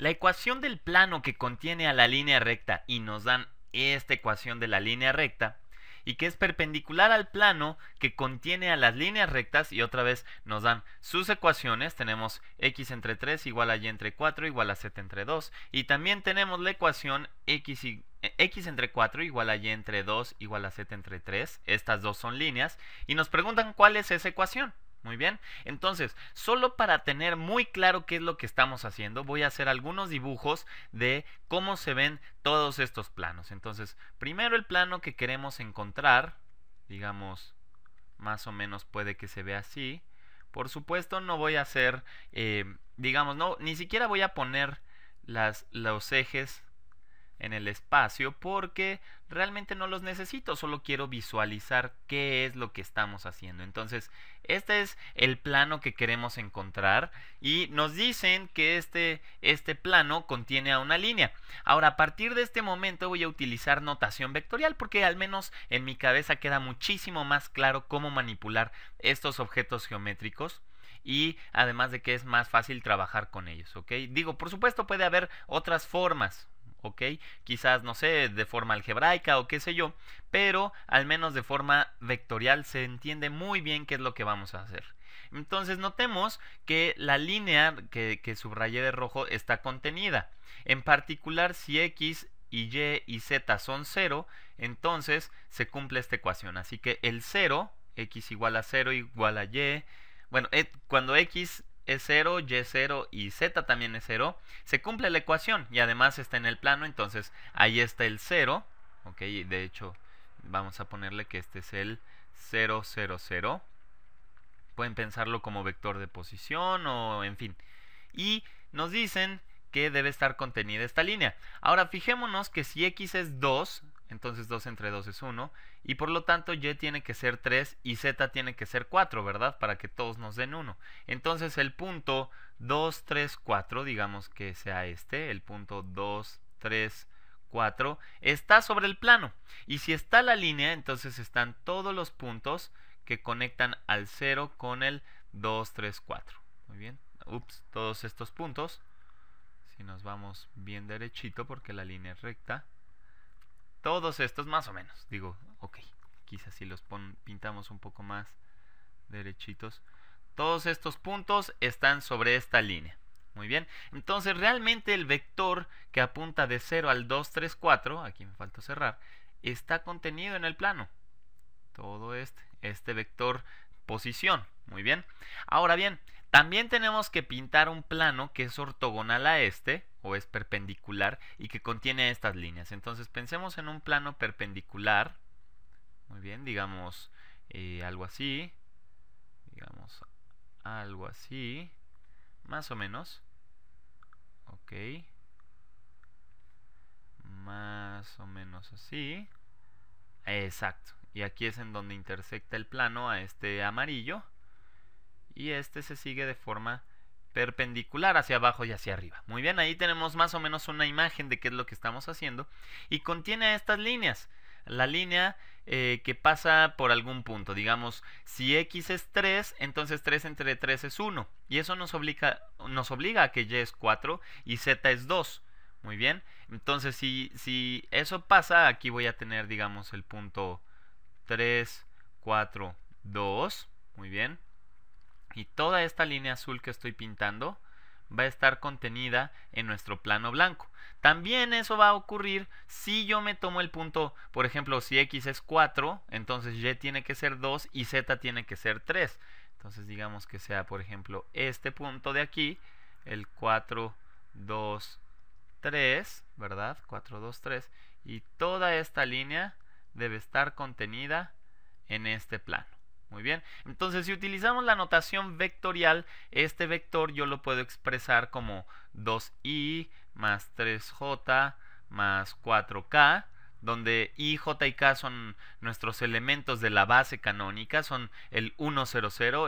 La ecuación del plano que contiene a la línea recta y nos dan esta ecuación de la línea recta y que es perpendicular al plano que contiene a las líneas rectas y otra vez nos dan sus ecuaciones, tenemos x entre 3 igual a y entre 4 igual a z entre 2 y también tenemos la ecuación x, eh, x entre 4 igual a y entre 2 igual a z entre 3, estas dos son líneas y nos preguntan cuál es esa ecuación. Muy bien, entonces, solo para tener muy claro qué es lo que estamos haciendo, voy a hacer algunos dibujos de cómo se ven todos estos planos. Entonces, primero el plano que queremos encontrar, digamos, más o menos puede que se vea así. Por supuesto, no voy a hacer, eh, digamos, no, ni siquiera voy a poner las, los ejes en el espacio porque realmente no los necesito, solo quiero visualizar qué es lo que estamos haciendo. Entonces, este es el plano que queremos encontrar y nos dicen que este, este plano contiene a una línea. Ahora, a partir de este momento voy a utilizar notación vectorial porque al menos en mi cabeza queda muchísimo más claro cómo manipular estos objetos geométricos y además de que es más fácil trabajar con ellos, ¿ok? Digo, por supuesto puede haber otras formas, ¿ok? Quizás, no sé, de forma algebraica o qué sé yo, pero al menos de forma vectorial se entiende muy bien qué es lo que vamos a hacer. Entonces notemos que la línea que, subrayé de rojo está contenida. En particular, si x y y y z son 0, entonces se cumple esta ecuación. Así que el 0, x igual a 0 igual a y, bueno, eh, cuando x es 0, y 0 y z también es 0, se cumple la ecuación y además está en el plano, entonces ahí está el 0, ok, de hecho vamos a ponerle que este es el 0, 0, 0, pueden pensarlo como vector de posición o en fin, y nos dicen que debe estar contenida esta línea. Ahora fijémonos que si x es 2, entonces 2 entre 2 es 1, y por lo tanto y tiene que ser 3 y z tiene que ser 4, ¿verdad? Para que todos nos den 1. Entonces el punto 2, 3, 4, digamos que sea este, el punto 2, 3, 4, está sobre el plano. Y si está la línea, entonces están todos los puntos que conectan al 0 con el 2, 3, 4. Muy bien, ups, todos estos puntos. Si nos vamos bien derechito porque la línea es recta. Todos estos más o menos. Digo, ok, quizás si los pintamos un poco más derechitos. Todos estos puntos están sobre esta línea. Muy bien. Entonces realmente el vector que apunta de 0 al 2, 3, 4, aquí me falta cerrar, está contenido en el plano. Todo este, este vector posición. Muy bien. Ahora bien, también tenemos que pintar un plano que es ortogonal a este o es perpendicular y que contiene estas líneas. Entonces pensemos en un plano perpendicular. Muy bien, digamos eh, algo así. Digamos algo así. Más o menos. Ok. Más o menos así. Exacto. Y aquí es en donde intersecta el plano a este amarillo y este se sigue de forma perpendicular hacia abajo y hacia arriba. Muy bien, ahí tenemos más o menos una imagen de qué es lo que estamos haciendo y contiene estas líneas. La línea eh, que pasa por algún punto, digamos, si x es 3, entonces 3 entre 3 es 1 y eso nos obliga, nos obliga a que y es 4 y z es 2. Muy bien, entonces si, si eso pasa, aquí voy a tener, digamos, el punto 3, 4, 2. Muy bien, y toda esta línea azul que estoy pintando va a estar contenida en nuestro plano blanco. También eso va a ocurrir si yo me tomo el punto, por ejemplo, si x es 4, entonces y tiene que ser 2 y z tiene que ser 3. Entonces digamos que sea, por ejemplo, este punto de aquí, el 4, 2, 3, ¿verdad? 4, 2, 3. Y toda esta línea debe estar contenida en este plano. Muy bien, entonces si utilizamos la notación vectorial, este vector yo lo puedo expresar como 2i más 3j más 4k, donde i, j y k son nuestros elementos de la base canónica, son el 100,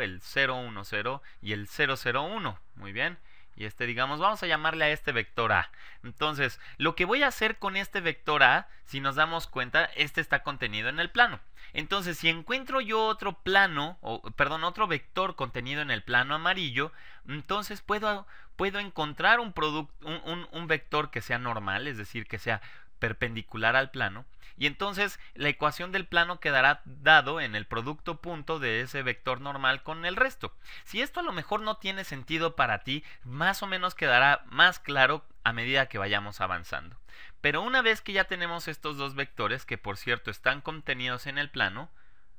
el 010 y el 001. Muy bien y este digamos, vamos a llamarle a este vector A. Entonces, lo que voy a hacer con este vector A, si nos damos cuenta, este está contenido en el plano. Entonces, si encuentro yo otro plano, o perdón, otro vector contenido en el plano amarillo, entonces puedo, puedo encontrar un, producto... un vector que sea normal, es decir, que sea perpendicular al plano, y entonces la ecuación del plano quedará dado en el producto punto de ese vector normal con el resto. Si esto a lo mejor no tiene sentido para ti, más o menos quedará más claro a medida que vayamos avanzando. Pero una vez que ya tenemos estos dos vectores, que por cierto están contenidos en el plano,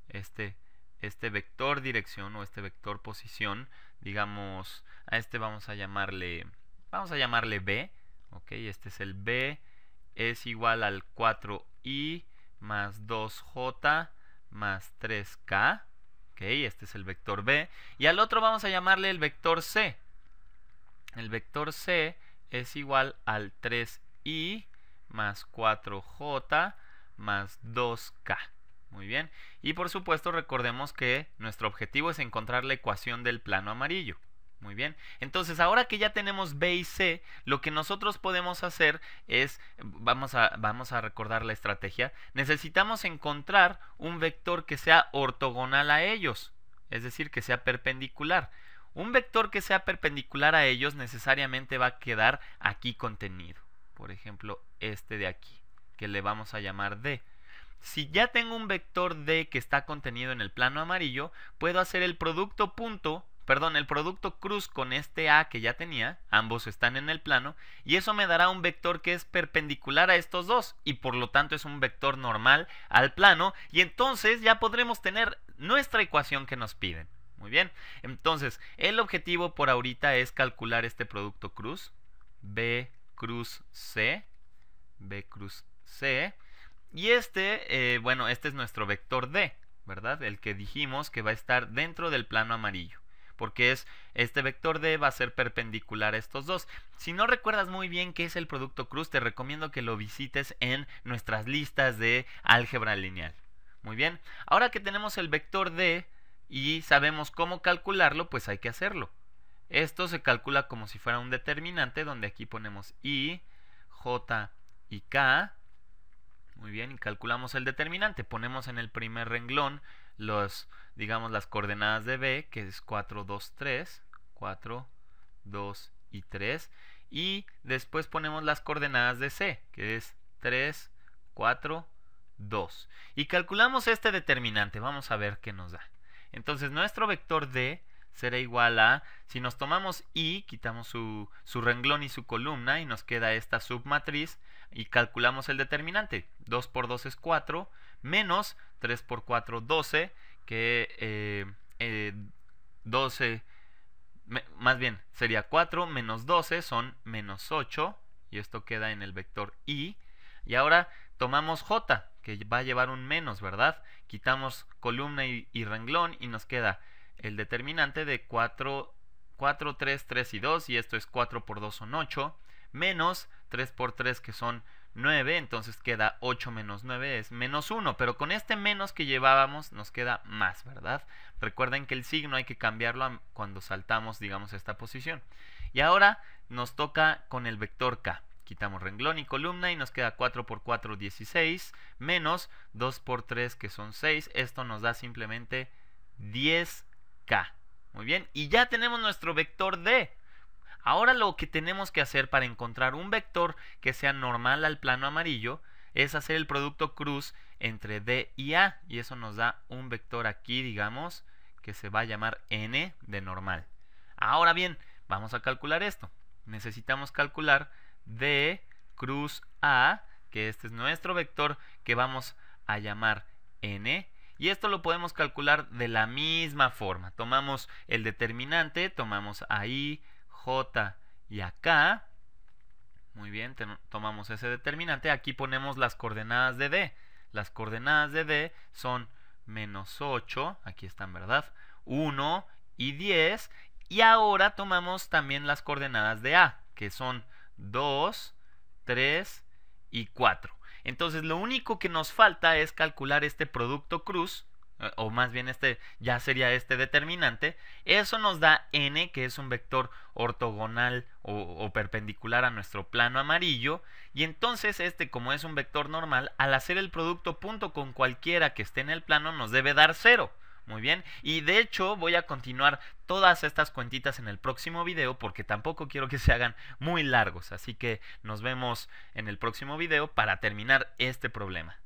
este, este vector dirección o este vector posición, digamos, a este vamos a llamarle, vamos a llamarle B, ok, este es el B, es igual al 4i más 2j más 3k. Ok, este es el vector b. Y al otro vamos a llamarle el vector c. El vector c es igual al 3i más 4j más 2k. Muy bien. Y por supuesto recordemos que nuestro objetivo es encontrar la ecuación del plano amarillo. Muy bien. Entonces, ahora que ya tenemos B y C, lo que nosotros podemos hacer es, vamos a, vamos a recordar la estrategia, necesitamos encontrar un vector que sea ortogonal a ellos, es decir, que sea perpendicular. Un vector que sea perpendicular a ellos necesariamente va a quedar aquí contenido. Por ejemplo, este de aquí, que le vamos a llamar D. Si ya tengo un vector D que está contenido en el plano amarillo, puedo hacer el producto punto perdón, el producto cruz con este A que ya tenía, ambos están en el plano, y eso me dará un vector que es perpendicular a estos dos, y por lo tanto es un vector normal al plano, y entonces ya podremos tener nuestra ecuación que nos piden. Muy bien, entonces el objetivo por ahorita es calcular este producto cruz, B cruz C, B cruz C, y este, eh, bueno, este es nuestro vector D, ¿verdad? El que dijimos que va a estar dentro del plano amarillo porque es este vector D va a ser perpendicular a estos dos. Si no recuerdas muy bien qué es el producto cruz, te recomiendo que lo visites en nuestras listas de álgebra lineal. Muy bien, ahora que tenemos el vector D y sabemos cómo calcularlo, pues hay que hacerlo. Esto se calcula como si fuera un determinante, donde aquí ponemos i, j y k. Muy bien, y calculamos el determinante. Ponemos en el primer renglón los digamos, las coordenadas de B, que es 4, 2, 3, 4, 2 y 3. Y después ponemos las coordenadas de C, que es 3, 4, 2. Y calculamos este determinante, vamos a ver qué nos da. Entonces nuestro vector D será igual a, si nos tomamos I, quitamos su, su renglón y su columna y nos queda esta submatriz y calculamos el determinante. 2 por 2 es 4, menos 3 por 4, 12 que 12, eh, eh, más bien, sería 4 menos 12 son menos 8, y esto queda en el vector i. Y ahora tomamos j, que va a llevar un menos, ¿verdad? Quitamos columna y, renglón y nos queda el determinante de 4, 4, 3, 3 y 2, y esto es 4 por 2 son 8, menos 3 por 3 que son 9, entonces queda 8 menos 9 es menos 1, pero con este menos que llevábamos nos queda más, ¿verdad? Recuerden que el signo hay que cambiarlo cuando saltamos, digamos, a esta posición. Y ahora nos toca con el vector k. Quitamos renglón y columna y nos queda 4 por 4, 16, menos 2 por 3, que son 6. Esto nos da simplemente 10k. Muy bien, y ya tenemos nuestro vector d. Ahora lo que tenemos que hacer para encontrar un vector que sea normal al plano amarillo es hacer el producto cruz entre D y A y eso nos da un vector aquí, digamos, que se va a llamar N de normal. Ahora bien, vamos a calcular esto. Necesitamos calcular D cruz A, que este es nuestro vector que vamos a llamar N, y esto lo podemos calcular de la misma forma. Tomamos el determinante, tomamos ahí, J y acá. Muy bien, tomamos ese determinante. Aquí ponemos las coordenadas de D. Las coordenadas de D son menos 8, aquí están, ¿verdad? 1 y 10. Y ahora tomamos también las coordenadas de A, que son 2, 3 y 4. Entonces lo único que nos falta es calcular este producto cruz eh, o más bien este ya sería este determinante, eso nos da n, que es un vector ortogonal o, perpendicular a nuestro plano amarillo, y entonces este como es un vector normal, al hacer el producto punto con cualquiera que esté en el plano nos debe dar cero Muy bien, y de hecho voy a continuar todas estas cuentitas en el próximo video porque tampoco quiero que se hagan muy largos, así que nos vemos en el próximo video para terminar este problema.